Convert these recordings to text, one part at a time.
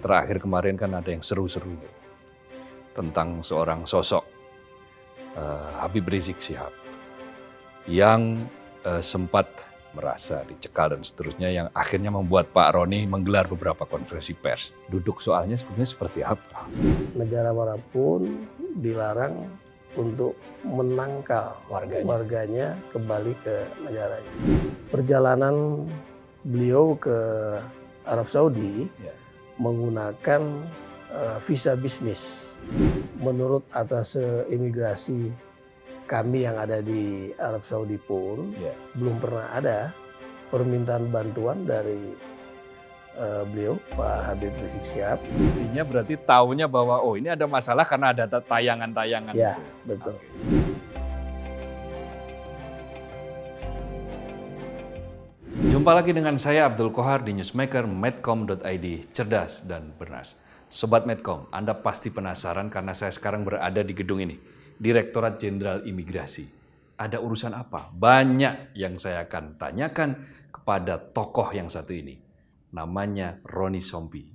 Terakhir kemarin kan ada yang seru-seru tentang seorang sosok uh, Habib Rizik Sihab yang uh, sempat merasa dicekal dan seterusnya yang akhirnya membuat Pak Roni menggelar beberapa konferensi pers. Duduk soalnya sebenarnya seperti apa? Negara manapun dilarang untuk menangkal warganya. warganya kembali ke negaranya. Perjalanan beliau ke Arab Saudi yeah menggunakan uh, visa bisnis. Menurut atase imigrasi kami yang ada di Arab Saudi pun yeah. belum pernah ada permintaan bantuan dari uh, beliau Pak Habib Rizik Syihab. Intinya berarti tahunya bahwa oh ini ada masalah karena ada tayangan-tayangan. Ya, betul. Okay. Jumpa lagi dengan saya Abdul Kohar di newsmaker medcom.id, cerdas dan bernas. Sobat Medcom, Anda pasti penasaran karena saya sekarang berada di gedung ini, Direktorat Jenderal Imigrasi. Ada urusan apa? Banyak yang saya akan tanyakan kepada tokoh yang satu ini. Namanya Roni Sompi.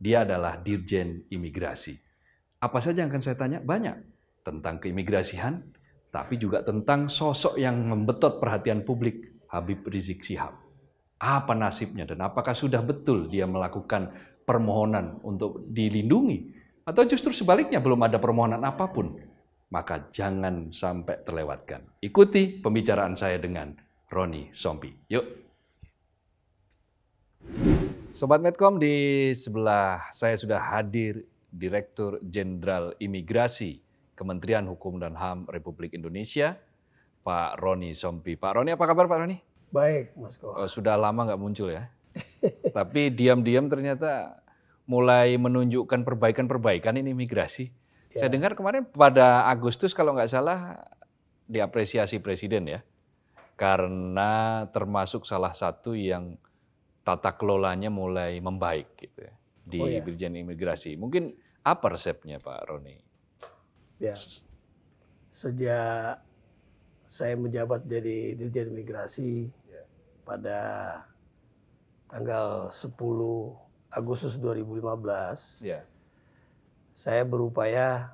Dia adalah Dirjen Imigrasi. Apa saja yang akan saya tanya? Banyak. Tentang keimigrasian, tapi juga tentang sosok yang membetot perhatian publik, Habib Rizik Sihab apa nasibnya dan apakah sudah betul dia melakukan permohonan untuk dilindungi atau justru sebaliknya belum ada permohonan apapun maka jangan sampai terlewatkan ikuti pembicaraan saya dengan Roni Sompi yuk Sobat Medcom di sebelah saya sudah hadir Direktur Jenderal Imigrasi Kementerian Hukum dan HAM Republik Indonesia Pak Roni Sompi Pak Roni apa kabar Pak Roni Baik, Mas Koh. Sudah lama nggak muncul ya. Tapi diam-diam ternyata mulai menunjukkan perbaikan-perbaikan ini migrasi. Ya. Saya dengar kemarin pada Agustus kalau nggak salah diapresiasi Presiden ya. Karena termasuk salah satu yang tata kelolanya mulai membaik gitu ya, di oh, ya. Dirjen Imigrasi. Mungkin apa resepnya Pak Roni? Ya. Sejak saya menjabat jadi Dirjen Imigrasi pada tanggal 10 Agustus 2015, ya. saya berupaya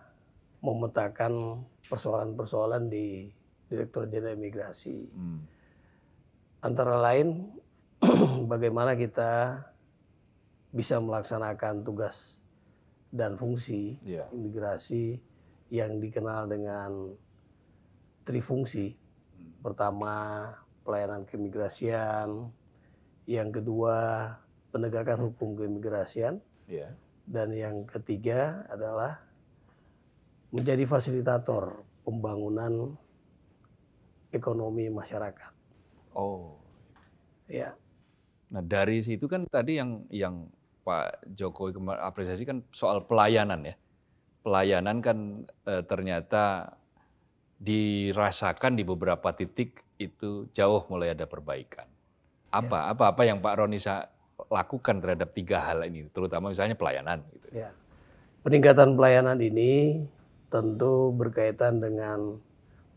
memetakan persoalan-persoalan di Direktur Jenderal Imigrasi. Hmm. Antara lain, bagaimana kita bisa melaksanakan tugas dan fungsi yeah. imigrasi yang dikenal dengan trifungsi. Hmm. Pertama, pelayanan keimigrasian, yang kedua penegakan hukum keimigrasian, yeah. dan yang ketiga adalah menjadi fasilitator pembangunan ekonomi masyarakat. Oh, ya. Nah dari situ kan tadi yang yang Pak Jokowi apresiasi kan soal pelayanan ya, pelayanan kan e, ternyata dirasakan di beberapa titik itu jauh mulai ada perbaikan. Apa ya. apa apa yang Pak Roni lakukan terhadap tiga hal ini, terutama misalnya pelayanan. Gitu. Ya. Peningkatan pelayanan ini tentu berkaitan dengan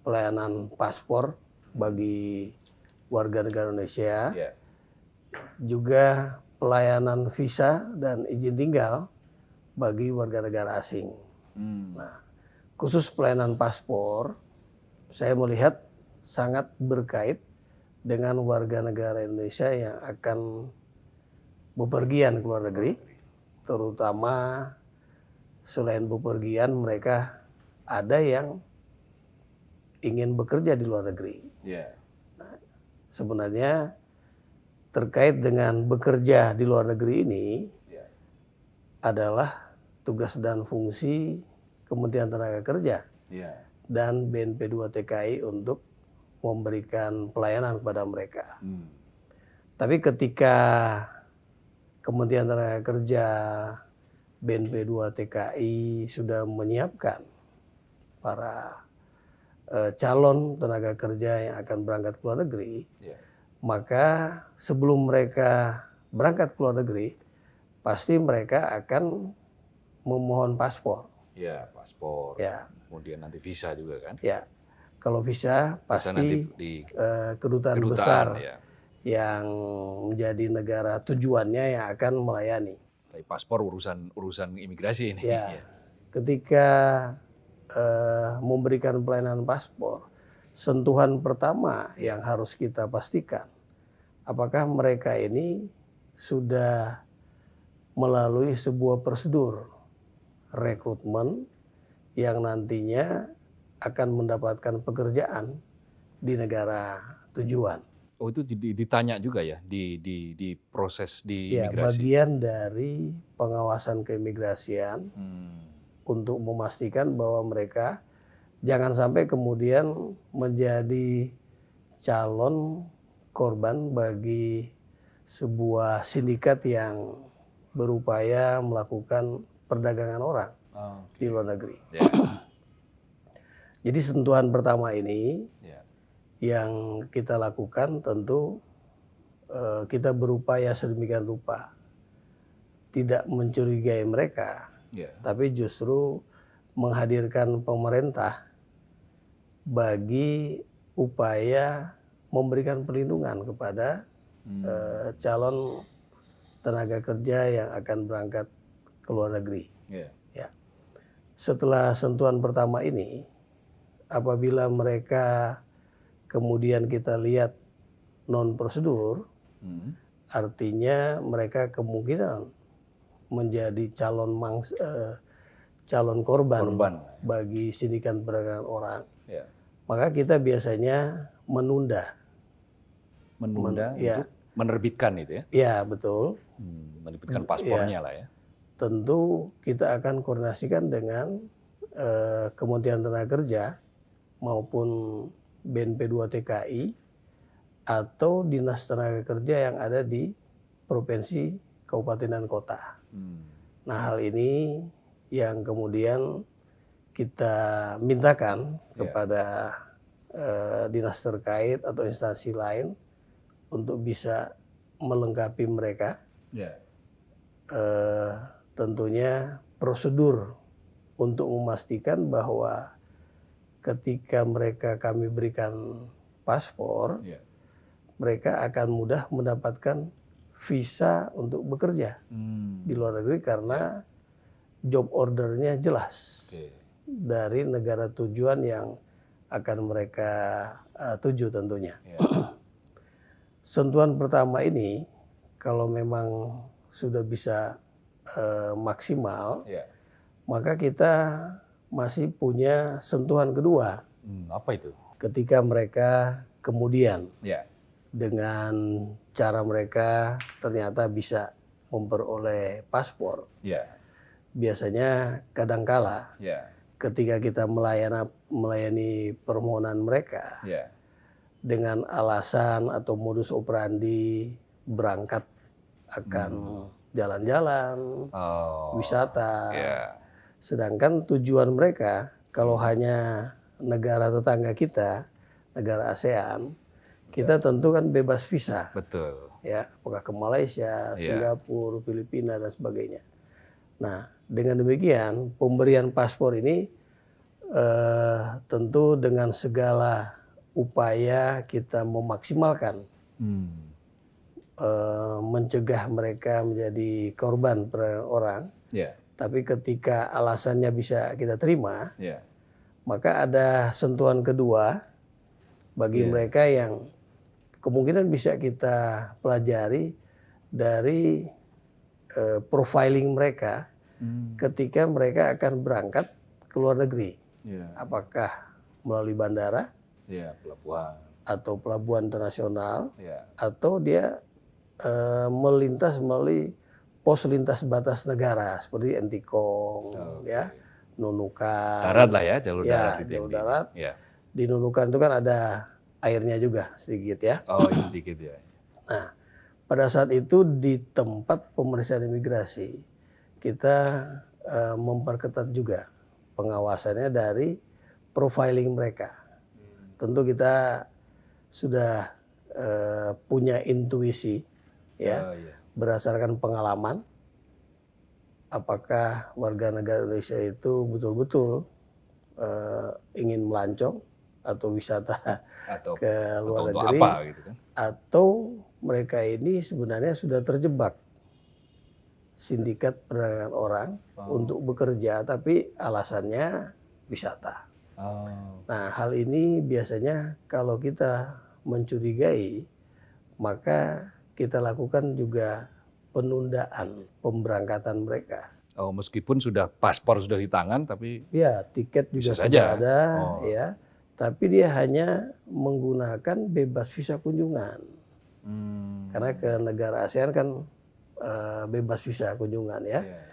pelayanan paspor bagi warga negara Indonesia, ya. juga pelayanan visa dan izin tinggal bagi warga negara asing. Hmm. Nah, khusus pelayanan paspor, saya melihat sangat berkait dengan warga negara Indonesia yang akan bepergian ke luar negeri, terutama selain bepergian mereka ada yang ingin bekerja di luar negeri. Yeah. Nah, sebenarnya terkait dengan bekerja di luar negeri ini yeah. adalah tugas dan fungsi Kementerian Tenaga Kerja yeah. dan BNP 2 TKI untuk memberikan pelayanan kepada mereka. Hmm. Tapi ketika Kementerian Tenaga Kerja BNP2 TKI sudah menyiapkan para e, calon tenaga kerja yang akan berangkat ke luar negeri, yeah. maka sebelum mereka berangkat ke luar negeri, pasti mereka akan memohon paspor. Ya, paspor. Ya. Kemudian nanti visa juga kan? Ya kalau bisa pasti di, uh, kedutaan, kedutaan besar ya. yang menjadi negara tujuannya yang akan melayani. Tapi paspor urusan urusan imigrasi ini. ya. Iya. Ketika uh, memberikan pelayanan paspor, sentuhan pertama yang harus kita pastikan apakah mereka ini sudah melalui sebuah prosedur rekrutmen yang nantinya akan mendapatkan pekerjaan di negara tujuan. Oh itu ditanya juga ya di di di proses di ya, imigrasi. bagian dari pengawasan keimigrasian hmm. untuk memastikan bahwa mereka jangan sampai kemudian menjadi calon korban bagi sebuah sindikat yang berupaya melakukan perdagangan orang oh, ah, okay. di luar negeri. Yeah. Jadi sentuhan pertama ini yeah. yang kita lakukan tentu uh, kita berupaya sedemikian rupa tidak mencurigai mereka, yeah. tapi justru menghadirkan pemerintah bagi upaya memberikan perlindungan kepada hmm. uh, calon tenaga kerja yang akan berangkat ke luar negeri. Yeah. Ya. Setelah sentuhan pertama ini, apabila mereka kemudian kita lihat non prosedur, hmm. artinya mereka kemungkinan menjadi calon mang, eh, calon korban, korban bagi sindikat perdagangan orang. Ya. Maka kita biasanya menunda, menunda, Men, ya. menerbitkan itu ya? Ya betul. Hmm, menerbitkan paspornya ya. lah ya. Tentu kita akan koordinasikan dengan eh, Kementerian Tenaga Kerja maupun BNP2 TKI atau dinas tenaga kerja yang ada di provinsi, kabupaten dan kota. Hmm. Nah hal ini yang kemudian kita mintakan yeah. kepada eh, dinas terkait atau instansi lain untuk bisa melengkapi mereka. Yeah. Eh, tentunya prosedur untuk memastikan bahwa ketika mereka kami berikan paspor, yeah. mereka akan mudah mendapatkan visa untuk bekerja hmm. di luar negeri karena iya. job ordernya jelas okay. dari negara tujuan yang akan mereka uh, tuju tentunya. Yeah. Iya. Sentuhan pertama ini kalau memang sudah bisa uh, maksimal, yeah. maka kita masih punya sentuhan kedua. Hmm, apa itu? Ketika mereka kemudian yeah. dengan cara mereka ternyata bisa memperoleh paspor. Yeah. Biasanya kadangkala yeah. ketika kita melayani melayani permohonan mereka yeah. dengan alasan atau modus operandi berangkat akan hmm. jalan-jalan, hmm. oh. wisata. Yeah Sedangkan tujuan mereka kalau hanya negara tetangga kita, negara ASEAN, kita ya. tentu kan bebas visa. Betul. Ya, apakah ke Malaysia, ya. Singapura, Filipina dan sebagainya. Nah, dengan demikian pemberian paspor ini eh, tentu dengan segala upaya kita memaksimalkan hmm. eh, mencegah mereka menjadi korban per orang. Yeah tapi ketika alasannya bisa kita terima, yeah. maka ada sentuhan kedua bagi yeah. mereka yang kemungkinan bisa kita pelajari dari uh, profiling mereka hmm. ketika mereka akan berangkat ke luar negeri. Yeah. Apakah melalui bandara? Yeah, pelabuhan. Atau pelabuhan internasional? Yeah. Atau dia uh, melintas melalui pos lintas batas negara seperti Entikong, oh, ya, Nunukan. Darat lah ya, jalur ya, darat. Jalur darat. Ya. Di Nunukan itu kan ada airnya juga sedikit ya. Oh, iya, sedikit ya. Nah, pada saat itu di tempat pemeriksaan imigrasi kita uh, memperketat juga pengawasannya dari profiling mereka. Hmm. Tentu kita sudah uh, punya intuisi ya. Oh, iya berdasarkan pengalaman apakah warga negara Indonesia itu betul-betul uh, ingin melancong atau wisata atau, ke luar atau negeri apa, gitu kan? atau mereka ini sebenarnya sudah terjebak sindikat perdagangan orang oh. untuk bekerja tapi alasannya wisata. Oh. Nah hal ini biasanya kalau kita mencurigai maka kita lakukan juga penundaan pemberangkatan mereka. Oh, meskipun sudah paspor sudah di tangan, tapi ya tiket juga sudah saja. ada, oh. ya. Tapi dia hanya menggunakan bebas visa kunjungan, hmm. karena ke negara ASEAN kan uh, bebas visa kunjungan ya. Yeah.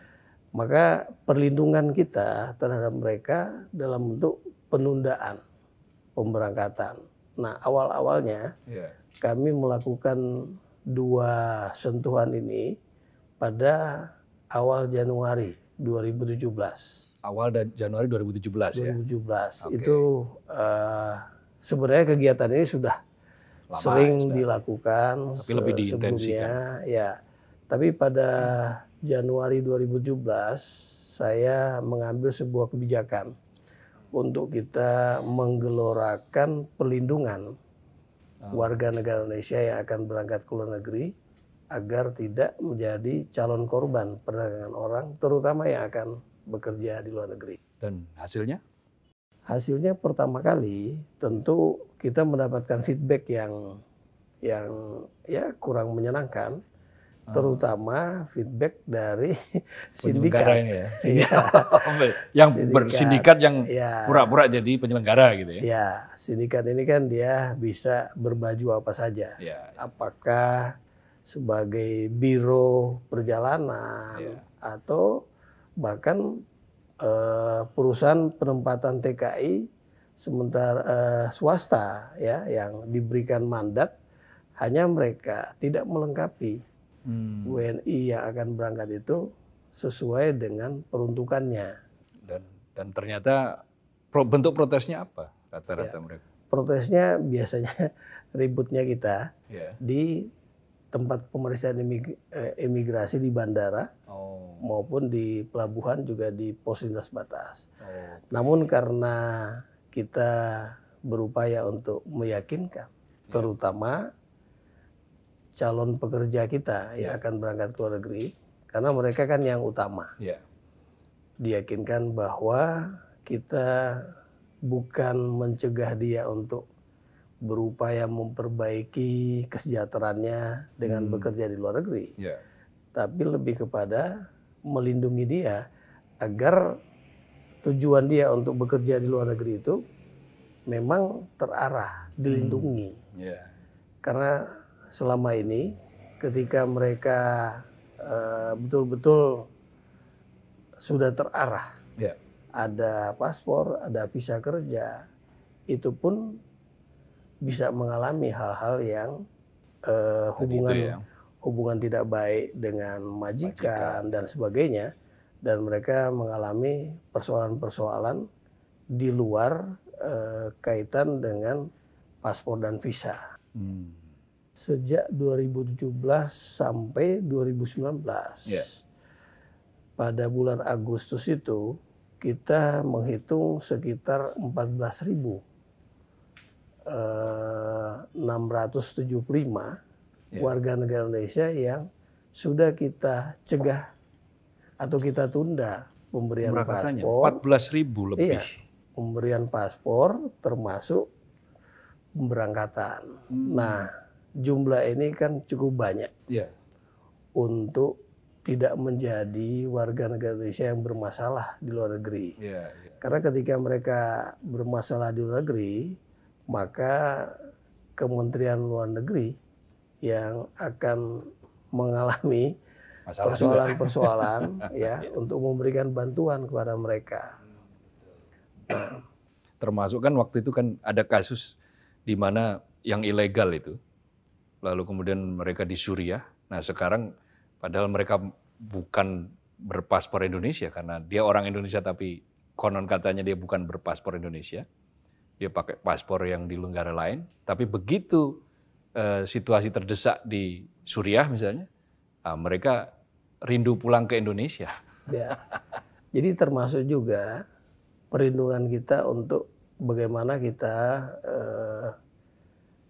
Maka perlindungan kita terhadap mereka dalam bentuk penundaan pemberangkatan. Nah, awal-awalnya yeah. kami melakukan dua sentuhan ini pada awal Januari 2017. Awal dan Januari 2017, 2017 ya. 2017 okay. itu uh, sebenarnya kegiatan ini sudah Lama, sering sudah. dilakukan tapi lebih sebelumnya ya. Tapi pada hmm. Januari 2017 saya mengambil sebuah kebijakan untuk kita menggelorakan pelindungan Ah. warga negara Indonesia yang akan berangkat ke luar negeri agar tidak menjadi calon korban perdagangan orang, terutama yang akan bekerja di luar negeri. Dan hasilnya? Hasilnya pertama kali tentu kita mendapatkan feedback yang yang ya kurang menyenangkan terutama feedback dari sindikat ini ya. Iya. Sindikat. yang sindikat. bersindikat yang pura-pura ya. jadi penyelenggara gitu ya. Ya, sindikat ini kan dia bisa berbaju apa saja. Ya. Apakah sebagai biro perjalanan ya. atau bahkan eh, perusahaan penempatan TKI sementara eh, swasta ya yang diberikan mandat hanya mereka tidak melengkapi hmm. WNI yang akan berangkat itu sesuai dengan peruntukannya. Dan dan ternyata pro, bentuk protesnya apa rata-rata ya, mereka? Protesnya biasanya ributnya kita ya. di tempat pemeriksaan eh, imigrasi di bandara oh. maupun di pelabuhan juga di pos lintas batas. Oh, okay. Namun karena kita berupaya untuk meyakinkan, ya. terutama calon pekerja kita yeah. yang ya. akan berangkat ke luar negeri karena mereka kan yang utama. Yeah. Diyakinkan bahwa kita bukan mencegah dia untuk berupaya memperbaiki kesejahteraannya dengan hmm. bekerja di luar negeri, yeah. tapi lebih kepada melindungi dia agar tujuan dia untuk bekerja di luar negeri itu memang terarah, dilindungi. Hmm. Yeah. Karena selama ini ketika mereka eh, betul-betul sudah terarah. Yeah. Ada paspor, ada visa kerja, itu pun bisa mengalami hal-hal yang uh, hubungan ya. hubungan tidak baik dengan majikan, majikan dan sebagainya dan mereka mengalami persoalan-persoalan di luar uh, kaitan dengan paspor dan visa. Hmm sejak 2017 sampai 2019. Yeah. Pada bulan Agustus itu kita menghitung sekitar 14.000 ribu. 675 eh, yeah. warga negara Indonesia yang sudah kita cegah atau kita tunda pemberian paspor 14 ribu lebih. Iya, pemberian paspor termasuk pemberangkatan. Hmm. Nah, jumlah ini kan cukup banyak yeah. untuk tidak menjadi warga negara Indonesia yang bermasalah di luar negeri. Yeah, yeah. Karena ketika mereka bermasalah di luar negeri, maka Kementerian Luar Negeri yang akan mengalami persoalan-persoalan ya iya. untuk memberikan bantuan kepada mereka. termasuk kan waktu itu kan ada kasus di mana yang ilegal itu lalu kemudian mereka di Suriah. Nah sekarang padahal mereka bukan berpaspor Indonesia karena dia orang Indonesia tapi konon katanya dia bukan berpaspor Indonesia. Dia pakai paspor yang di negara lain. Tapi begitu eh, situasi terdesak di Suriah misalnya, nah, mereka rindu pulang ke Indonesia. Ya. Jadi termasuk juga perlindungan kita untuk bagaimana kita eh,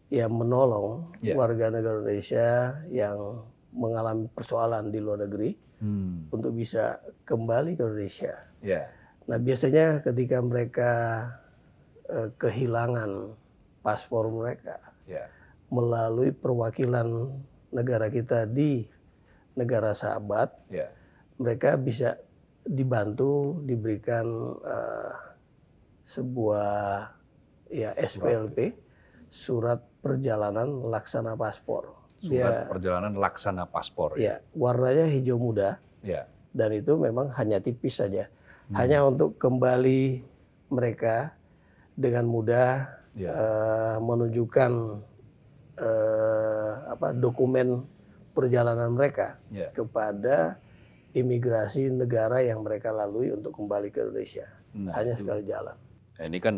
ya menolong yeah. warga negara Indonesia yang mengalami persoalan di luar negeri hmm. untuk bisa kembali ke Indonesia. Yeah. Nah biasanya ketika mereka eh, kehilangan paspor mereka yeah. melalui perwakilan negara kita di negara sahabat, yeah. mereka bisa dibantu diberikan eh, sebuah ya SPLP surat perjalanan laksana paspor. Surat ya, perjalanan laksana paspor. Ya? ya, warnanya hijau muda. Ya. Dan itu memang hanya tipis saja. Hmm. Hanya untuk kembali mereka dengan mudah ya. uh, menunjukkan uh, apa dokumen perjalanan mereka ya. kepada imigrasi negara yang mereka lalui untuk kembali ke Indonesia. Nah, Hanya itu. sekali jalan. Nah, ini kan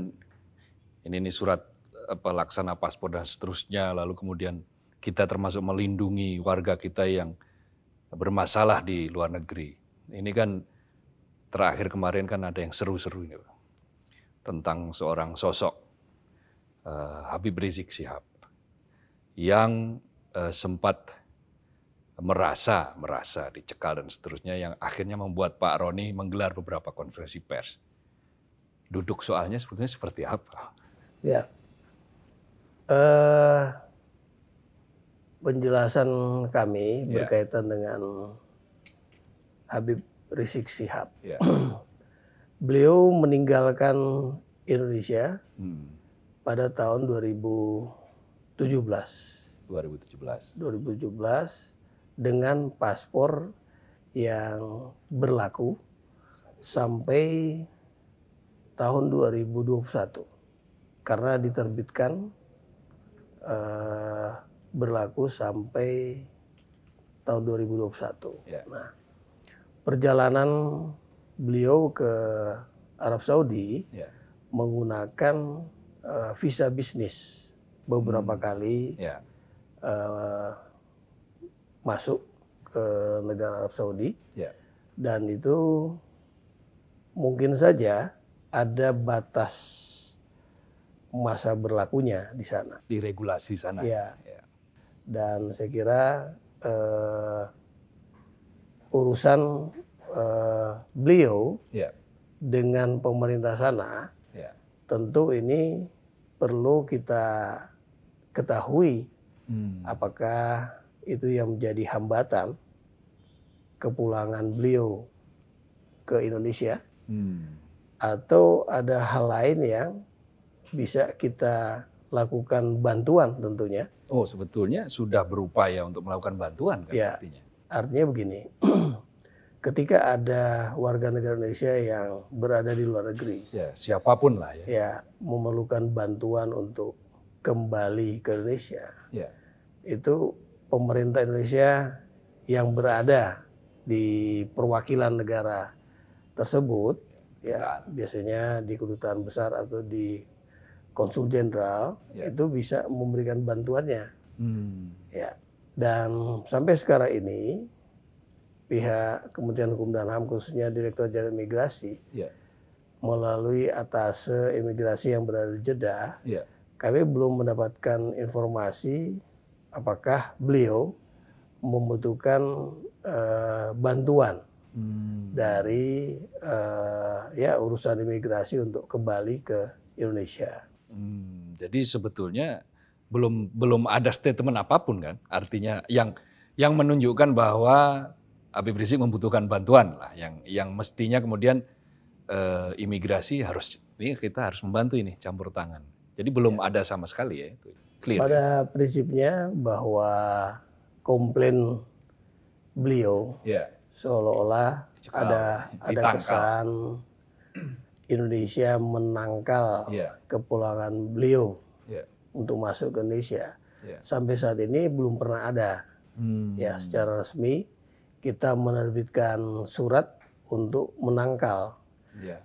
ini nih surat pelaksana paspor dan seterusnya, lalu kemudian kita termasuk melindungi warga kita yang bermasalah di luar negeri. Ini kan terakhir kemarin kan ada yang seru-seru ini tentang seorang sosok uh, Habib Rizik Sihab yang uh, sempat merasa merasa dicekal dan seterusnya yang akhirnya membuat Pak Roni menggelar beberapa konferensi pers. Duduk soalnya sebetulnya seperti apa? Ya, uh, penjelasan kami yeah. berkaitan dengan Habib Rizik Sihab. Yeah. Ya. Beliau meninggalkan Indonesia hmm. pada tahun 2017. 2017. 2017 dengan paspor yang berlaku sampai tahun 2021 karena diterbitkan uh, berlaku sampai tahun 2021. Yeah. Nah, perjalanan beliau ke Arab Saudi yeah. menggunakan uh, visa bisnis beberapa hmm. kali yeah. Ya. uh, masuk ke negara Arab Saudi yeah. dan itu mungkin saja ada batas masa berlakunya di sana. Di regulasi sana. Iya. Ya. Dan saya kira uh, urusan uh, beliau ya. dengan pemerintah sana, ya. tentu ini perlu kita ketahui hmm. apakah itu yang menjadi hambatan kepulangan beliau ke Indonesia hmm. atau ada hal lain yang bisa kita lakukan bantuan tentunya. Oh, sebetulnya sudah berupaya untuk melakukan bantuan kan ya, artinya. Artinya begini. ketika ada warga negara Indonesia yang berada di luar negeri, ya, siapapun lah ya. Ya, memerlukan bantuan untuk kembali ke Indonesia. Ya. Itu pemerintah Indonesia yang berada di perwakilan negara tersebut ya, ya. biasanya di kedutaan besar atau di konsul jenderal ya. itu bisa memberikan bantuannya. Hmm. Ya. Dan sampai sekarang ini pihak Kementerian Hukum dan HAM khususnya Direktur Jenderal Imigrasi ya. melalui atase imigrasi yang berada di Jeddah, ya. kami belum mendapatkan informasi apakah beliau membutuhkan uh, bantuan hmm. dari uh, ya urusan imigrasi untuk kembali ke Indonesia. Hmm, jadi sebetulnya belum belum ada statement apapun kan, artinya yang yang menunjukkan bahwa Habib Rizik membutuhkan bantuan lah, yang yang mestinya kemudian e, imigrasi harus ini kita harus membantu ini campur tangan. Jadi belum ya. ada sama sekali ya itu. Clear. Pada ya? prinsipnya bahwa komplain beliau ya. seolah-olah ada ditangkal. ada kesan Indonesia menangkal yeah. kepulangan beliau yeah. untuk masuk ke Indonesia. Yeah. Sampai saat ini belum pernah ada. Hmm. Ya, secara resmi kita menerbitkan surat untuk menangkal. Yeah.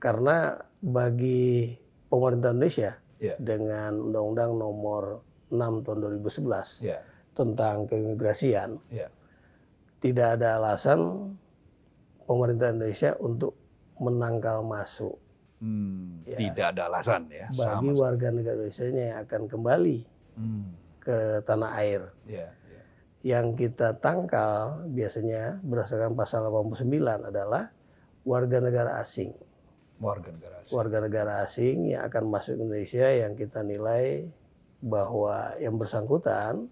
Karena bagi pemerintah Indonesia yeah. dengan Undang-Undang Nomor 6 Tahun 2011 yeah. tentang keimigrasian, yeah. tidak ada alasan pemerintah Indonesia untuk menangkal masuk. Hmm, ya, tidak ada alasan ya. Bagi sama warga negara Indonesia yang akan kembali hmm. ke tanah air. Ya, ya. Yang kita tangkal biasanya berdasarkan pasal 89 adalah warga negara asing. Warga negara asing. Warga negara asing yang akan masuk Indonesia yang kita nilai bahwa yang bersangkutan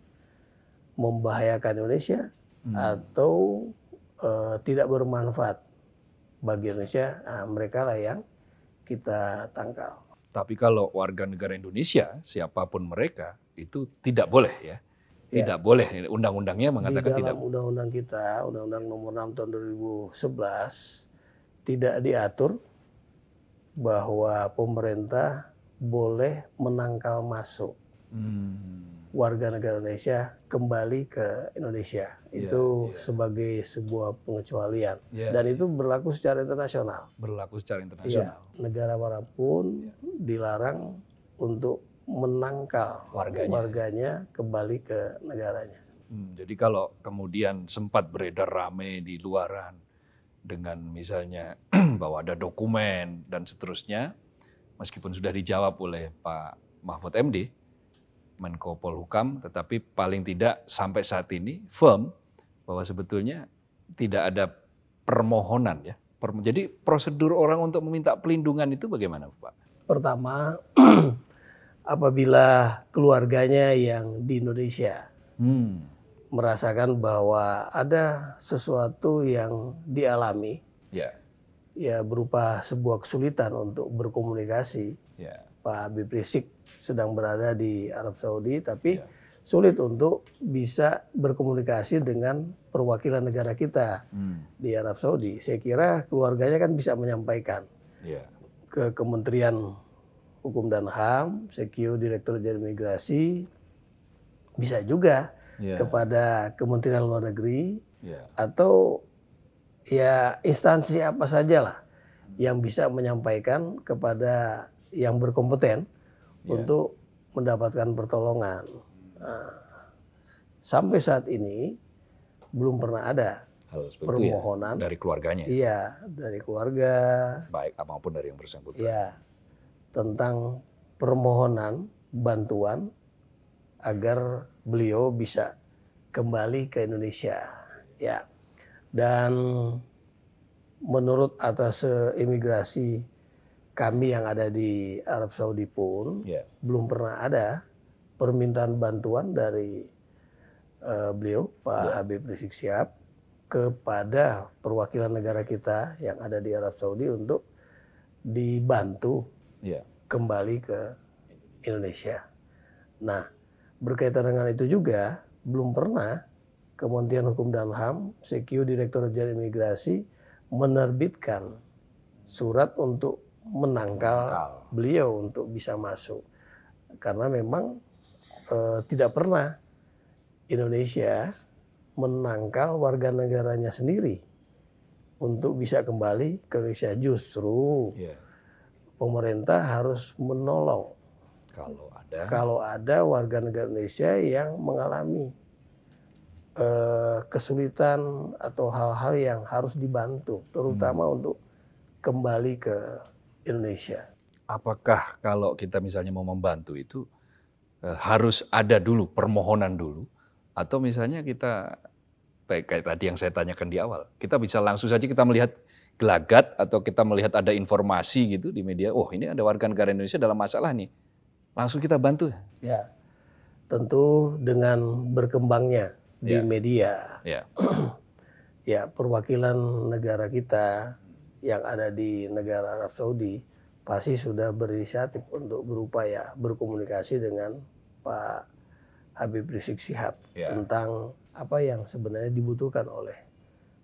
membahayakan Indonesia hmm. atau uh, tidak bermanfaat bagi Indonesia nah, mereka lah yang kita tangkal. Tapi kalau warga negara Indonesia siapapun mereka itu tidak boleh ya. Iya. Tidak ya. boleh undang-undangnya mengatakan Di dalam undang-undang kita, undang-undang nomor 6 tahun 2011 tidak diatur bahwa pemerintah boleh menangkal masuk. Hmm warga negara Indonesia kembali ke Indonesia. Yeah, itu yeah. sebagai sebuah pengecualian. Yeah. Dan itu berlaku secara internasional. Berlaku secara internasional. Yeah. Negara manapun yeah. dilarang untuk menangkal warganya. warganya kembali ke negaranya. Hmm, jadi kalau kemudian sempat beredar rame di luaran dengan misalnya bahwa ada dokumen dan seterusnya, meskipun sudah dijawab oleh Pak Mahfud MD, Menko Polhukam, tetapi paling tidak sampai saat ini firm bahwa sebetulnya tidak ada permohonan ya. Jadi prosedur orang untuk meminta pelindungan itu bagaimana Pak? Pertama, apabila keluarganya yang di Indonesia hmm. merasakan bahwa ada sesuatu yang dialami, yeah. ya berupa sebuah kesulitan untuk berkomunikasi, yeah Pak Habib Rizik sedang berada di Arab Saudi, tapi ya. sulit untuk bisa berkomunikasi dengan perwakilan negara kita hmm. di Arab Saudi. Saya kira keluarganya kan bisa menyampaikan ya. ke Kementerian Hukum dan Ham, Sekio Direktur Jenderal imigrasi bisa juga ya. kepada Kementerian Luar Negeri iya. atau ya instansi apa saja lah yang bisa menyampaikan kepada yang berkompeten yeah. untuk mendapatkan pertolongan. Nah, sampai saat ini belum pernah ada ya, permohonan ya, dari keluarganya. Iya, dari keluarga. Baik apapun dari yang bersangkutan. Iya, tentang permohonan bantuan agar beliau bisa kembali ke Indonesia. Ya, dan menurut atas eh, imigrasi kami yang ada di Arab Saudi pun yeah. belum pernah ada permintaan bantuan dari uh, beliau Pak yeah. Habib Rizik Syihab kepada perwakilan negara kita yang ada di Arab Saudi untuk dibantu yeah. kembali ke Indonesia. Nah, berkaitan dengan itu juga belum pernah Kementerian Hukum dan HAM, Sekio Direktur Jenderal Imigrasi menerbitkan surat untuk menangkal, menangkal beliau untuk bisa masuk karena memang eh, tidak pernah Indonesia menangkal warga negaranya sendiri untuk bisa kembali ke Indonesia justru iya. pemerintah harus menolong kalau ada kalau ada warga negara Indonesia yang mengalami eh, kesulitan atau hal-hal yang harus dibantu terutama hmm. untuk kembali ke Indonesia. Apakah kalau kita misalnya mau membantu itu eh, harus ada dulu permohonan dulu atau misalnya kita kayak tadi yang saya tanyakan di awal, kita bisa langsung saja kita melihat gelagat atau kita melihat ada informasi gitu di media, oh ini ada warga negara Indonesia dalam masalah nih. Langsung kita bantu. Ya. Tentu dengan berkembangnya di ya. media. Ya. ya, perwakilan negara kita yang ada di negara Arab Saudi pasti sudah berinisiatif untuk berupaya berkomunikasi dengan Pak Habib Rizik Sihab yeah. tentang apa yang sebenarnya dibutuhkan oleh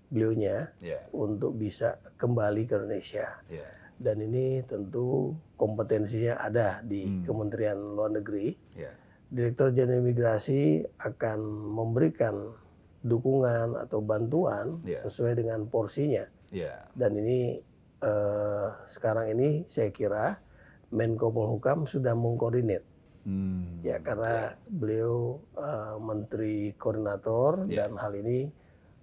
beliaunya yeah. untuk bisa kembali ke Indonesia. Yeah. Dan ini tentu kompetensinya ada di hmm. Kementerian Luar Negeri. Yeah. Direktur Jenderal Imigrasi akan memberikan dukungan atau bantuan yeah. sesuai dengan porsinya Yeah. Dan ini uh, sekarang ini saya kira Menko Polhukam sudah mengkoordinir. Hmm. Ya karena beliau uh, menteri koordinator yeah. dan hal ini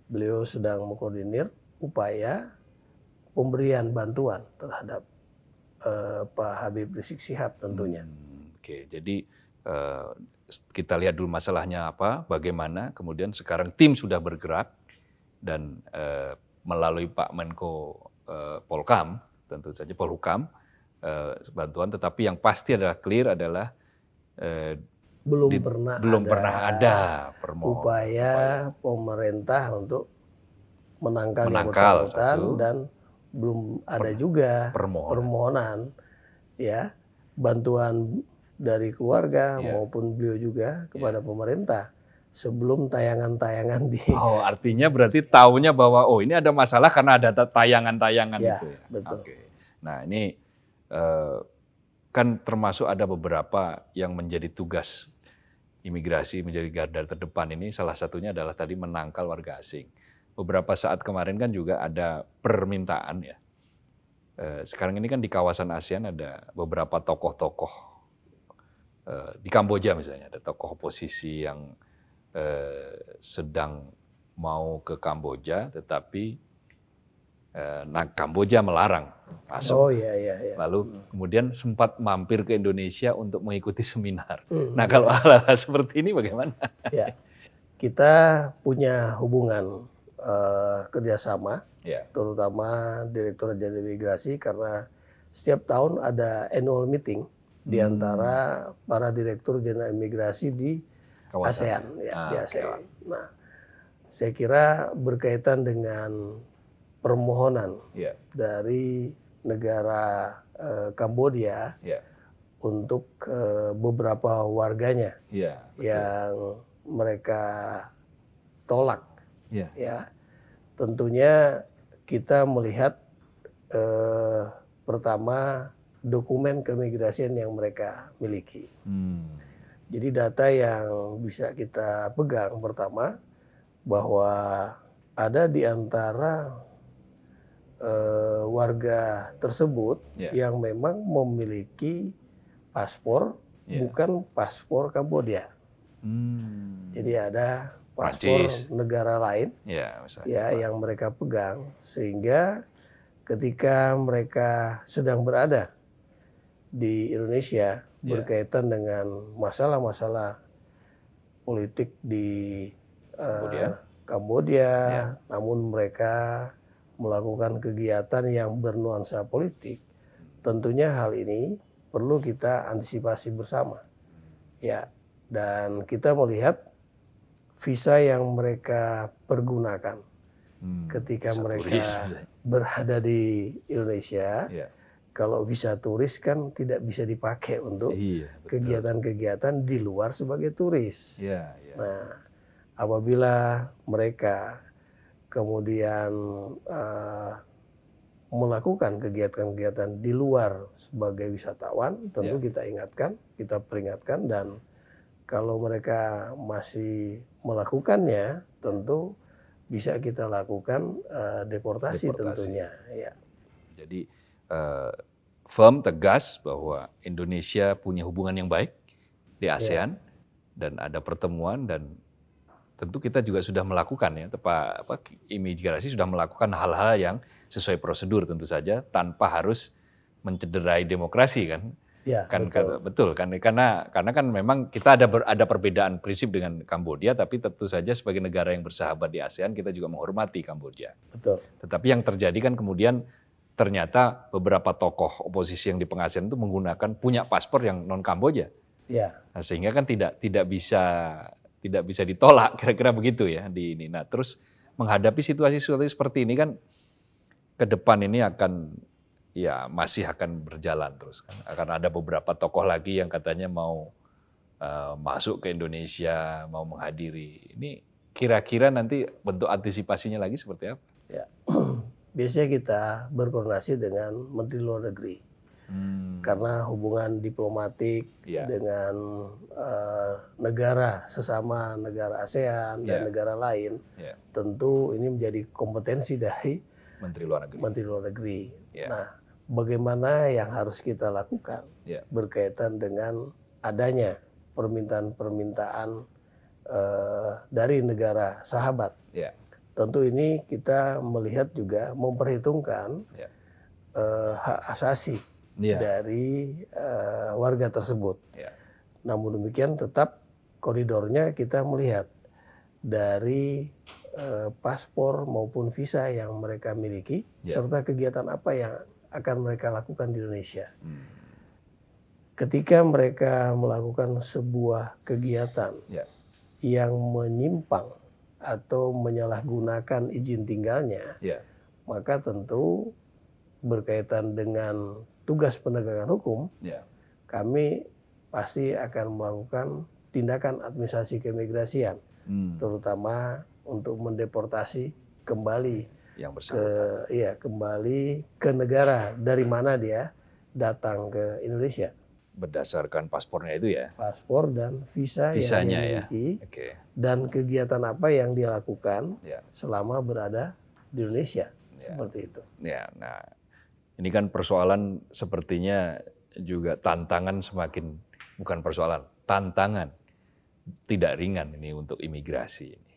beliau sedang mengkoordinir upaya pemberian bantuan terhadap uh, Pak Habib Rizik Sihab tentunya. Hmm. Oke, okay. jadi uh, kita lihat dulu masalahnya apa, bagaimana, kemudian sekarang tim sudah bergerak dan uh, melalui Pak Menko eh, Polkam, tentu saja Polhukam, eh, bantuan. Tetapi yang pasti adalah clear adalah eh, belum di, pernah belum ada pernah ada upaya, pemerintah untuk menangkal, menangkal yang bersangkutan satu, dan belum ada per, juga permohonan. permohonan ya bantuan dari keluarga yeah. maupun beliau juga kepada yeah. pemerintah sebelum tayangan-tayangan di Oh, artinya berarti tahunya bahwa oh ini ada masalah karena ada tayangan-tayangan ya, itu ya. Betul. okay. Nah, ini eh, kan termasuk ada beberapa yang menjadi tugas imigrasi menjadi garda terdepan ini salah satunya adalah tadi menangkal warga asing. Beberapa saat kemarin kan juga ada permintaan ya. Eh, sekarang ini kan di kawasan ASEAN ada beberapa tokoh-tokoh eh, di Kamboja misalnya ada tokoh oposisi yang eh, sedang mau ke Kamboja, tetapi eh, nah Kamboja melarang masuk. Oh iya iya. iya. Lalu hmm. kemudian sempat mampir ke Indonesia untuk mengikuti seminar. Hmm, hmm. nah kalau hal-hal iya. seperti ini bagaimana? Ya. Kita punya hubungan eh, kerjasama, ya. terutama Direktur Jenderal Imigrasi karena setiap tahun ada annual meeting di hmm. antara para direktur jenderal imigrasi di kawasan ASEAN ya, ah, di ASEAN. Okay. Nah, saya kira berkaitan dengan permohonan yeah. dari negara eh, Kamboja yeah. untuk eh, beberapa warganya yeah, ya, yang mereka tolak. Yeah. Ya, tentunya kita melihat eh, pertama dokumen keimigrasian yang mereka miliki. Hmm. Jadi data yang bisa kita pegang pertama bahwa ada di antara uh, warga tersebut yeah. yang memang memiliki paspor yeah. bukan paspor Kamboja. Hmm. Jadi ada paspor Prancis. negara lain yeah, ya apa. Ya, yang mereka pegang sehingga ketika mereka sedang berada di Indonesia Iya. berkaitan dengan masalah-masalah politik di uh, Kamboja. Kamboja. yeah. namun mereka melakukan kegiatan yang bernuansa politik, tentunya hal ini perlu kita antisipasi bersama. Ya, dan kita melihat visa yang mereka pergunakan hmm, ketika mereka berada di Indonesia, yeah kalau bisa turis kan tidak bisa dipakai untuk iya, kegiatan-kegiatan iya, di luar sebagai turis. Iya, iya. Nah, apabila mereka kemudian uh, melakukan kegiatan-kegiatan di luar sebagai wisatawan, tentu iya. kita ingatkan, kita peringatkan dan kalau mereka masih melakukannya, tentu bisa kita lakukan uh, deportasi, deportasi tentunya. Ya. Jadi uh, firm tegas bahwa Indonesia punya hubungan yang baik di iya. ASEAN yeah. dan ada pertemuan dan tentu kita juga sudah melakukan ya tepat apa imigrasi sudah melakukan hal-hal yang sesuai prosedur tentu saja tanpa harus mencederai demokrasi kan ya, kan betul. Kan, betul kan karena karena kan memang kita ada ber, ada perbedaan prinsip dengan Kamboja tapi tentu saja sebagai negara yang bersahabat di ASEAN kita juga menghormati Kamboja betul tetapi yang terjadi kan kemudian ternyata beberapa tokoh oposisi yang di pengasian itu menggunakan punya paspor yang non Kamboja. Ya. Nah, sehingga kan tidak tidak bisa tidak bisa ditolak kira-kira begitu ya di ini. Nah, terus menghadapi situasi situasi seperti ini kan ke depan ini akan ya masih akan berjalan terus kan. Akan ada beberapa tokoh lagi yang katanya mau uh, masuk ke Indonesia, mau menghadiri. Ini kira-kira nanti bentuk antisipasinya lagi seperti apa? Ya biasanya kita berkoordinasi dengan Menteri Luar Negeri. Hmm. Karena hubungan diplomatik yeah. dengan uh, negara sesama negara ASEAN yeah. dan iya. negara lain, yeah. tentu ini menjadi kompetensi dari Menteri Luar Negeri. Menteri Luar Negeri. Yeah. Nah, bagaimana yang harus kita lakukan yeah. berkaitan dengan adanya permintaan-permintaan uh, dari negara sahabat? Yeah tentu ini kita melihat juga memperhitungkan yeah. Ya. uh, hak asasi yeah. dari uh, warga tersebut. Yeah. Namun demikian tetap koridornya kita melihat dari uh, paspor maupun visa yang mereka miliki yeah. serta kegiatan apa yang akan mereka lakukan di Indonesia. Hmm. Ketika mereka melakukan sebuah kegiatan yeah. yang menyimpang atau menyalahgunakan izin tinggalnya, yeah. maka tentu berkaitan dengan tugas penegakan hukum, yeah. kami pasti akan melakukan tindakan administrasi keimigrasian, hmm. terutama untuk mendeportasi kembali yang ke ya kembali ke negara dari ya. mana dia datang ke Indonesia berdasarkan paspornya itu ya? Paspor dan visa Visanya yang dimiliki ya. okay. dan kegiatan apa yang dia lakukan yeah. selama berada di Indonesia yeah. seperti itu. yeah. nah ini kan persoalan sepertinya juga tantangan semakin bukan persoalan tantangan tidak ringan ini untuk imigrasi ini.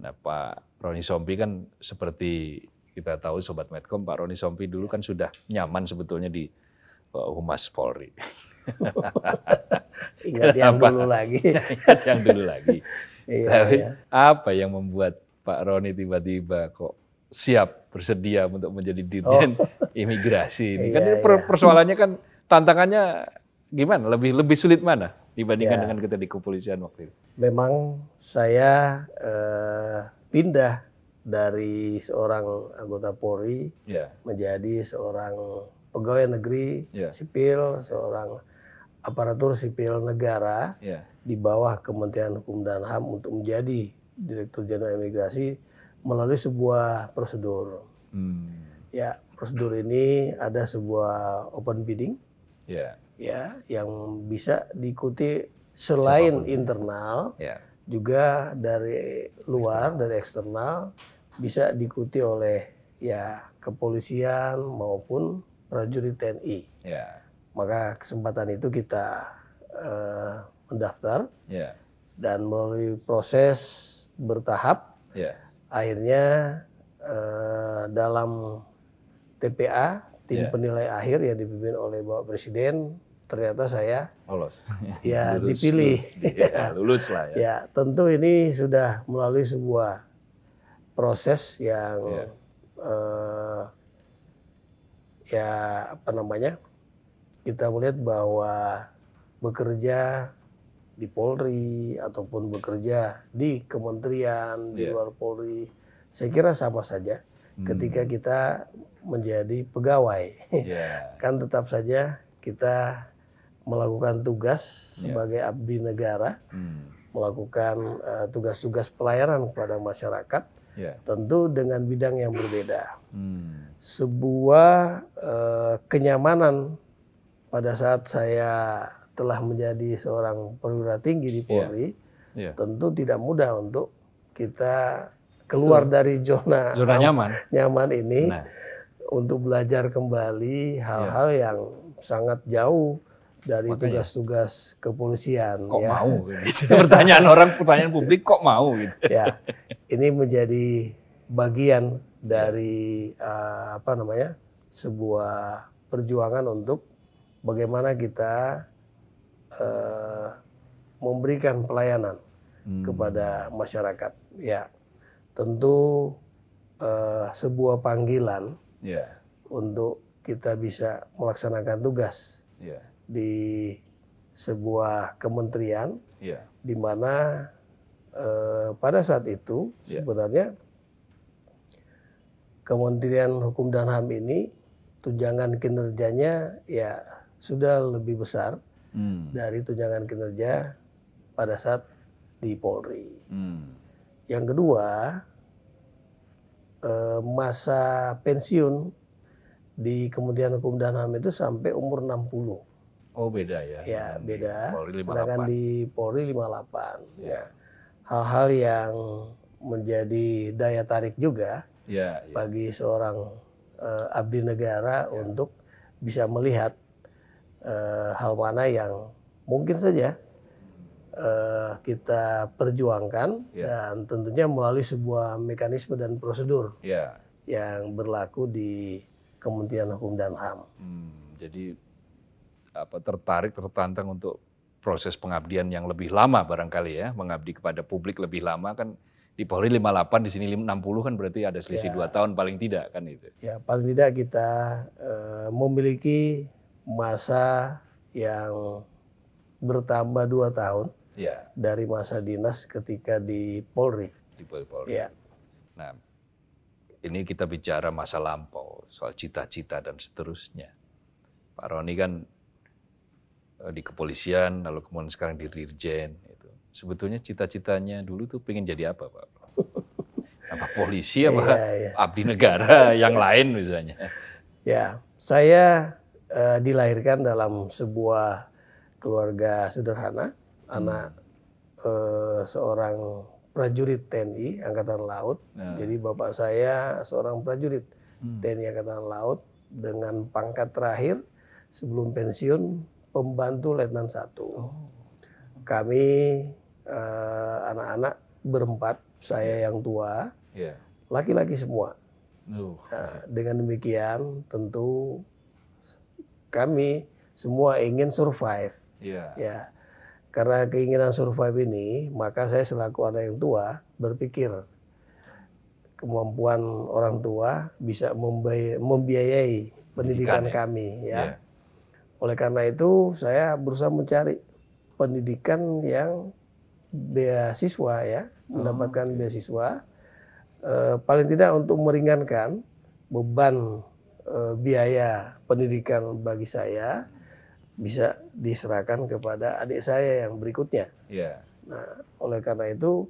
Nah Pak Roni Sompi kan seperti kita tahu Sobat Medcom Pak Roni Sompi dulu ya. kan sudah nyaman sebetulnya di Humas Polri. Ingat yang dulu lagi. Ingat yang dulu lagi. iya, Tapi iya. apa yang membuat Pak Roni tiba-tiba kok siap bersedia untuk menjadi dirjen oh. imigrasi ini? Iya, kan iya, persoalannya kan tantangannya gimana? Lebih lebih sulit mana dibandingkan iya. dengan kita di kepolisian waktu itu? Memang saya eh, pindah dari seorang anggota Polri iya. menjadi seorang pegawai negeri yeah. sipil, seorang aparatur sipil negara yeah. di bawah Kementerian Hukum dan HAM untuk menjadi Direktur Jenderal Imigrasi melalui sebuah prosedur. Hmm. Ya, prosedur ini ada sebuah open bidding. Yeah. Ya, yang bisa diikuti selain Siapapun. internal yeah. juga dari luar, eksternal. dari eksternal bisa diikuti oleh ya kepolisian maupun prajurit TNI. Yeah. Maka kesempatan itu kita uh, mendaftar yeah. dan melalui proses bertahap, yeah. akhirnya uh, dalam TPA tim yeah. penilai akhir yang dipimpin oleh Bapak Presiden ternyata saya lolos. Ya, lulus, dipilih. Lulus, ya, lulus lah ya. ya, tentu ini sudah melalui sebuah proses yang yeah. eh, ya apa namanya kita melihat bahwa bekerja di Polri ataupun bekerja di kementerian yeah. di iya. luar Polri saya kira sama saja hmm. ketika kita menjadi pegawai yeah. kan tetap saja kita melakukan tugas yeah. sebagai abdi negara hmm. melakukan eh, tugas-tugas uh, pelayanan kepada masyarakat yeah. tentu dengan bidang yang berbeda hmm sebuah uh, kenyamanan pada saat saya telah menjadi seorang perwira tinggi di iya. Polri, yeah. Yeah. tentu tidak mudah untuk kita keluar Itu, dari zona, zona nyaman. nyaman ini nah. untuk belajar kembali hal-hal yeah. yang sangat jauh dari tugas-tugas kepolisian. Kok ya. mau? Gitu. Pertanyaan orang, pertanyaan publik, kok mau? Gitu. Ya, ini menjadi bagian dari uh, apa namanya sebuah perjuangan untuk bagaimana kita uh, memberikan pelayanan hmm. kepada masyarakat. Ya, tentu uh, sebuah panggilan yeah. untuk kita bisa melaksanakan tugas yeah. di sebuah kementerian, yeah. di mana uh, pada saat itu yeah. sebenarnya Kementerian Hukum dan HAM ini tunjangan kinerjanya ya sudah lebih besar hmm. dari tunjangan kinerja pada saat di Polri. Hmm. Yang kedua, eh, masa pensiun di Kementerian Hukum dan HAM itu sampai umur 60. Oh beda ya? Ya beda. Di Sedangkan di Polri 58. Ya. hal nah, Hal-hal yang menjadi daya tarik juga yeah, yeah. bagi seorang uh, abdi negara yeah. untuk bisa melihat uh, hal mana yang mungkin saja uh, kita perjuangkan yeah. dan tentunya melalui sebuah mekanisme dan prosedur yeah. yang berlaku di Kementerian Hukum dan Ham. Hmm, jadi apa tertarik tertantang untuk proses pengabdian yang lebih lama barangkali ya mengabdi kepada publik lebih lama kan di Polri 58 di sini 60 kan berarti ada selisih ya. 2 tahun paling tidak kan itu. Ya, paling tidak kita e, memiliki masa yang bertambah 2 tahun ya. dari masa dinas ketika di Polri. Di Polri. Ya. Nah, ini kita bicara masa lampau, soal cita-cita dan seterusnya. Pak Roni kan Eh, di kepolisian, lalu kemudian sekarang di Dirjen. Itu. Sebetulnya cita-citanya dulu tuh pengen jadi apa, Pak? Apa polisi, apa iya, iya. abdi negara yang lain misalnya? Ya, saya uh, dilahirkan dalam sebuah keluarga sederhana, hmm. anak uh, eh, seorang prajurit TNI Angkatan Laut. Ya. Jadi bapak saya seorang prajurit hmm. TNI Angkatan Laut dengan pangkat terakhir sebelum pensiun pembantu letnan satu. Oh. Kami eh, anak-anak berempat, saya iya. yang tua, iya. laki-laki yeah. semua. Uh. Nah, dengan demikian tentu kami semua ingin survive. Yeah. Ya. Karena keinginan survive ini, maka saya selaku anak yang tua berpikir kemampuan orang tua bisa membiayai pendidikan, pendidikan ya. kami ya. Yeah oleh karena itu saya berusaha mencari pendidikan yang beasiswa ya, oh, mendapatkan okay. beasiswa e, paling tidak untuk meringankan beban e, biaya pendidikan bagi saya bisa diserahkan kepada adik saya yang berikutnya. Yeah. Nah, oleh karena itu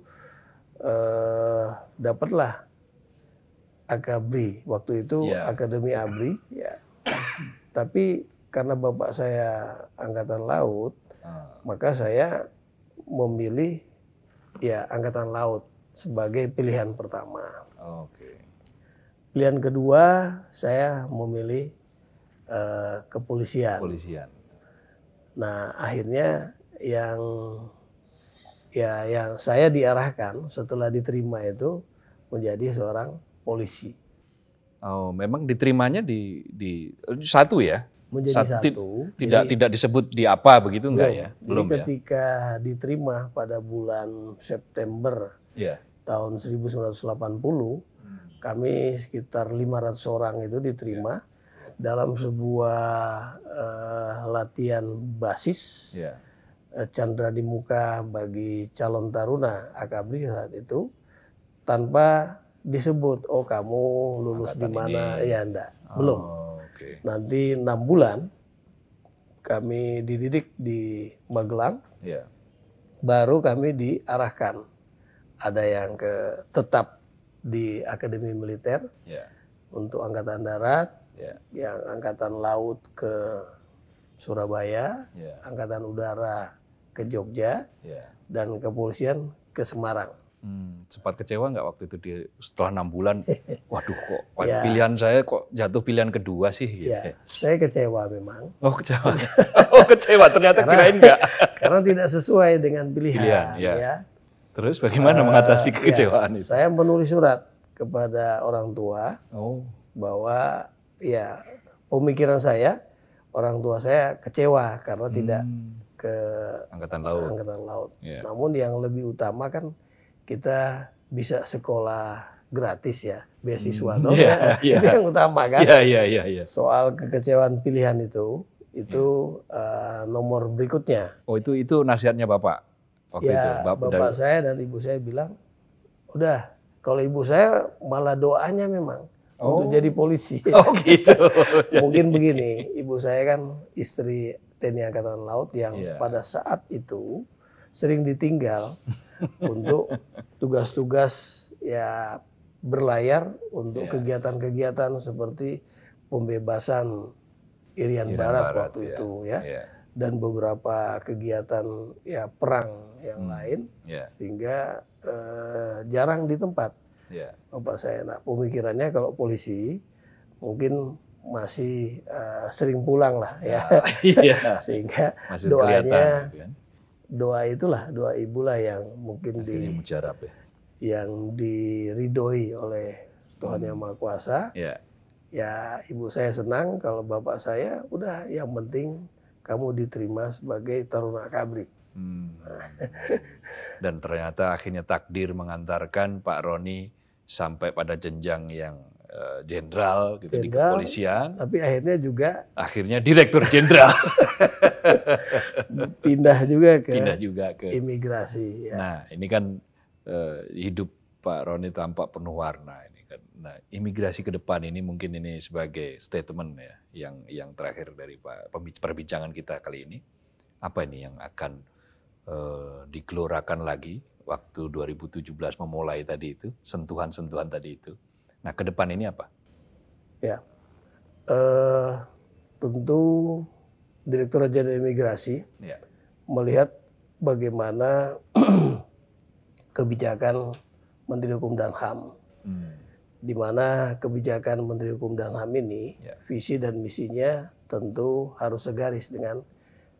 e, dapatlah Akabri waktu itu yeah. Akademi Abri ya. Tapi karena bapak saya angkatan laut, ah. maka saya memilih ya angkatan laut sebagai pilihan pertama. Oke. Pilihan kedua saya memilih uh, kepolisian. Kepolisian. Nah akhirnya yang ya yang saya diarahkan setelah diterima itu menjadi seorang polisi. Oh, memang diterimanya di di satu ya? menjadi satu. satu. Tidak Jadi, tidak disebut di apa begitu enggak ya? Belum Jadi ya? ketika diterima pada bulan September ya. tahun 1980 kami sekitar 500 orang itu diterima ya. dalam sebuah uh, latihan basis ya. uh, Chandra di muka bagi calon taruna akabri saat itu tanpa disebut oh kamu lulus di mana ya enggak oh. belum Okay. Nanti enam bulan kami dididik di Magelang. Yeah. Baru kami diarahkan. Ada yang ke tetap di Akademi Militer yeah. untuk Angkatan Darat, yeah. yang Angkatan Laut ke Surabaya, yeah. Angkatan Udara ke Jogja, yeah. dan Kepolisian ke Semarang. Hmm, sempat kecewa nggak waktu itu dia setelah enam bulan, waduh kok ya. pilihan saya kok jatuh pilihan kedua sih. Gitu. Ya, ya? saya kecewa memang. Oh kecewa, oh kecewa ternyata karena, kirain nggak. Karena tidak sesuai dengan pilihan. pilihan ya. ya. Terus bagaimana uh, mengatasi eh, ya, kekecewaan ya, itu? Saya menulis surat kepada orang tua oh. bahwa ya pemikiran saya orang tua saya kecewa karena hmm. tidak ke angkatan laut. Angkatan laut. Yeah. Namun yang lebih utama kan kita bisa sekolah gratis ya beasiswa hmm, dong yeah, ya. yeah. itu yang utama kan yeah, yeah, yeah, yeah. soal kekecewaan pilihan itu itu yeah. uh, nomor berikutnya oh itu itu nasihatnya bapak waktu ya, itu bapak, bapak dari... saya dan ibu saya bilang udah kalau ibu saya malah doanya memang oh. untuk jadi polisi oh gitu mungkin begini ibu saya kan istri TNI Angkatan Laut yang yeah. pada saat itu sering ditinggal untuk tugas-tugas ya berlayar untuk kegiatan ya. kegiatan-kegiatan seperti pembebasan Irian, Irian Barat, Barat waktu ya. itu ya. yeah. dan beberapa kegiatan ya perang yang hmm. lain yeah. sehingga eh, jarang di tempat. Yeah. Bapak saya nah pemikirannya kalau polisi mungkin masih uh, sering pulang lah ya, ya. sehingga masih doanya doa itulah doa ibulah yang mungkin di ya. yang diridoi oleh Tuhan yang Maha Kuasa. Ya. Ya ibu saya senang kalau bapak saya udah yang penting kamu diterima sebagai taruna kabri. Hmm. Dan ternyata akhirnya takdir mengantarkan Pak Roni sampai pada jenjang yang Eh, jenderal gitu General, di kepolisian. Tapi akhirnya juga akhirnya direktur jenderal. pindah juga ke pindah juga ke imigrasi. Ya. Nah, ini kan eh, hidup Pak Roni tampak penuh warna ini kan. Nah, imigrasi ke depan ini mungkin ini sebagai statement ya yang yang terakhir dari Pak perbincangan kita kali ini. Apa ini yang akan eh, digelorakan lagi waktu 2017 memulai tadi itu, sentuhan-sentuhan tadi itu? Nah, ke depan ini apa? Ya, uh, tentu Direktur Jenderal Imigrasi ya. melihat bagaimana kebijakan Menteri Hukum dan Ham, hmm. di mana kebijakan Menteri Hukum dan Ham ini ya. visi dan misinya tentu harus segaris dengan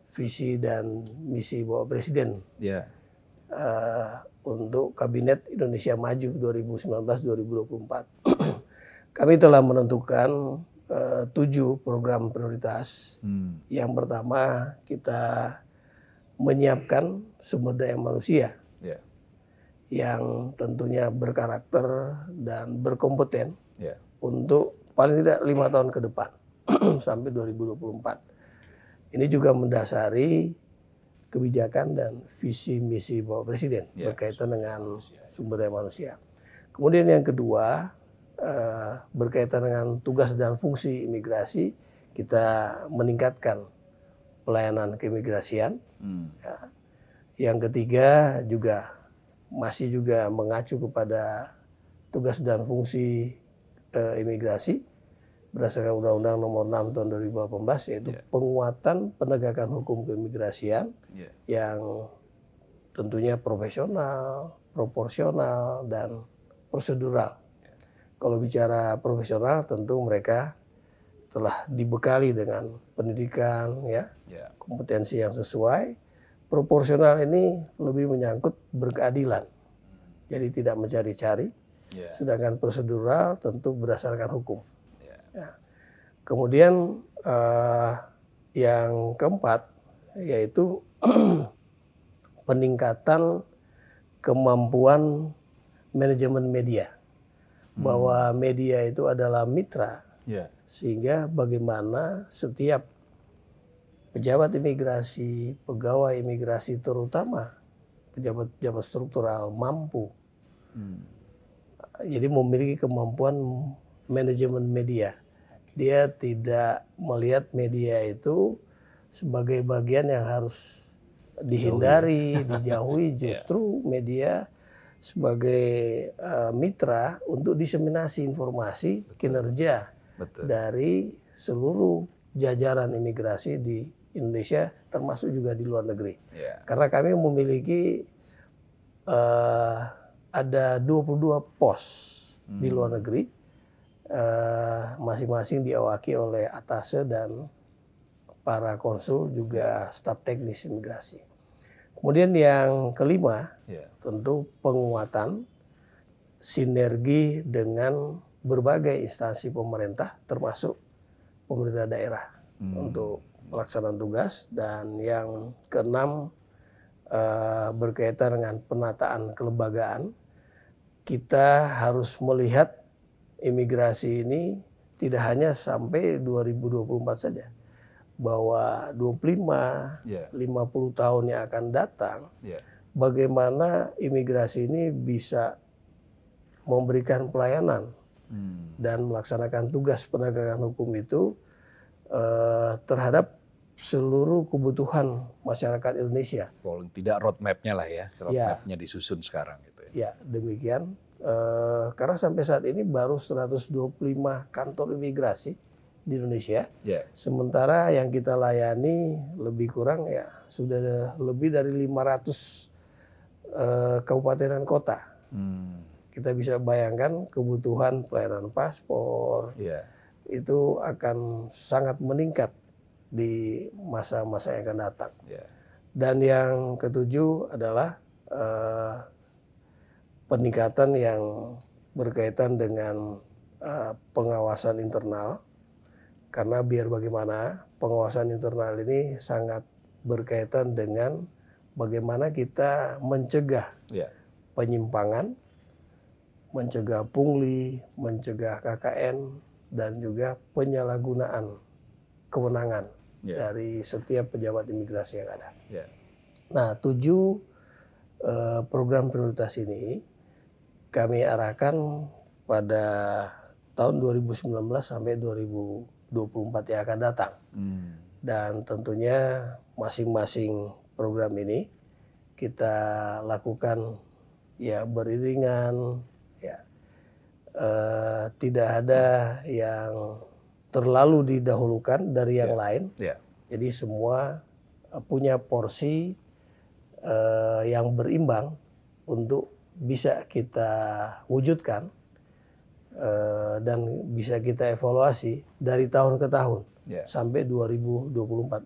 visi dan misi Bapak Presiden. Ya Eh, untuk Kabinet Indonesia Maju 2019-2024. Kami telah menentukan uh, tujuh program prioritas. Hmm. Yang pertama kita menyiapkan sumber daya manusia yeah. yang tentunya berkarakter dan berkompeten yeah. untuk paling tidak lima tahun ke depan sampai 2024. Ini juga mendasari kebijakan dan visi misi Bapak Presiden yeah. berkaitan dengan sumber daya manusia. Kemudian yang kedua eh, berkaitan dengan tugas dan fungsi imigrasi kita meningkatkan pelayanan keimigrasian. Hmm. Ya. Yang ketiga juga masih juga mengacu kepada tugas dan fungsi uh, imigrasi berdasarkan Undang-Undang Nomor 6 Tahun 2018 yaitu yeah. penguatan penegakan hukum keimigrasian yeah. yang tentunya profesional, proporsional dan prosedural. Yeah. Kalau bicara profesional tentu mereka telah dibekali dengan pendidikan ya, yeah. kompetensi yang sesuai. Proporsional ini lebih menyangkut berkeadilan. Hmm. Jadi tidak mencari-cari. Yeah. Sedangkan prosedural tentu berdasarkan hukum. Ya. Kemudian uh, yang keempat yaitu peningkatan kemampuan manajemen media hmm. bahwa media itu adalah mitra yeah. sehingga bagaimana setiap pejabat imigrasi pegawai imigrasi terutama pejabat-pejabat struktural mampu hmm. jadi memiliki kemampuan manajemen media dia tidak melihat media itu sebagai bagian yang harus dihindari, dijauhi iya. justru media sebagai uh, mitra untuk diseminasi informasi Betul. kinerja Betul. dari seluruh jajaran imigrasi di Indonesia termasuk juga di luar negeri. Yeah. Karena kami memiliki uh, ada 22 pos hmm. di luar negeri Eh, masing-masing uh, diawaki oleh atase dan para konsul juga staf teknis imigrasi. Kemudian yang kelima yeah. tentu penguatan sinergi dengan berbagai instansi pemerintah termasuk pemerintah daerah hmm. untuk pelaksanaan tugas dan yang keenam uh, berkaitan dengan penataan kelembagaan kita harus melihat imigrasi ini tidak hanya sampai 2024 saja. Bahwa 25, yeah. 50 tahun yang akan datang, yeah. bagaimana imigrasi ini bisa memberikan pelayanan hmm. dan melaksanakan tugas penegakan hukum itu uh, terhadap seluruh kebutuhan masyarakat Indonesia. Paling tidak roadmapnya lah ya, ya. roadmapnya ya. disusun sekarang gitu ya. Ya demikian Uh, karena sampai saat ini baru 125 kantor imigrasi di Indonesia. Yeah. Sementara yang kita layani lebih kurang ya sudah ada lebih dari 500 uh, eh, kabupaten dan kota. Hmm. Kita bisa bayangkan kebutuhan pelayanan paspor yeah. itu akan sangat meningkat di masa-masa yang akan datang. Yeah. Dan yang ketujuh adalah uh, peningkatan yang berkaitan dengan uh, pengawasan internal karena biar bagaimana pengawasan internal ini sangat berkaitan dengan bagaimana kita mencegah yeah. penyimpangan, mencegah pungli, mencegah KKN dan juga penyalahgunaan kewenangan yeah. dari setiap pejabat imigrasi yang ada. Yeah. Nah, tujuh eh, program prioritas ini kami arahkan pada tahun 2019 sampai 2024 yang akan datang. Hmm. Dan tentunya masing-masing program ini kita lakukan ya beriringan ya eh, tidak ada yang terlalu didahulukan dari yang yeah. lain. Yeah. Jadi semua eh, punya porsi eh, yang berimbang untuk bisa kita wujudkan uh, dan bisa kita evaluasi dari tahun ke tahun yeah. sampai 2024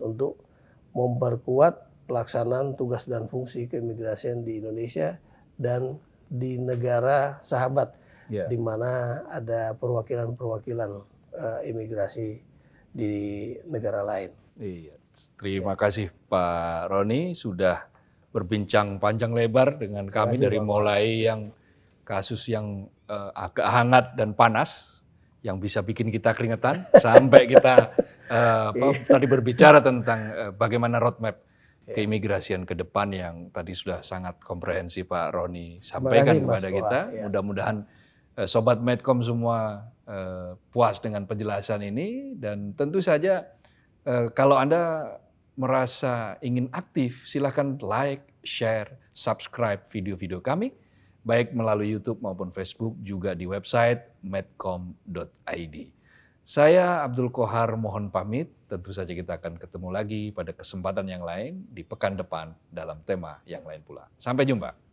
untuk memperkuat pelaksanaan tugas dan fungsi keimigrasian di Indonesia dan di negara sahabat yeah. di mana ada perwakilan-perwakilan uh, imigrasi di negara lain. Iya. Terima kasih Pak Roni sudah berbincang panjang lebar dengan kami dari Bapak. mulai yang kasus yang uh, agak hangat dan panas yang bisa bikin kita keringetan sampai kita uh, apa, iya. tadi berbicara tentang uh, bagaimana roadmap iya. keimigrasian ke depan yang tadi sudah sangat komprehensif Pak Roni sampaikan kepada Mas kita. Ya. Mudah-mudahan uh, sobat Medcom semua uh, puas dengan penjelasan ini dan tentu saja uh, kalau Anda merasa ingin aktif, silahkan like, share, subscribe video-video kami, baik melalui YouTube maupun Facebook, juga di website medcom.id. Saya Abdul Kohar mohon pamit, tentu saja kita akan ketemu lagi pada kesempatan yang lain di pekan depan dalam tema yang lain pula. Sampai jumpa.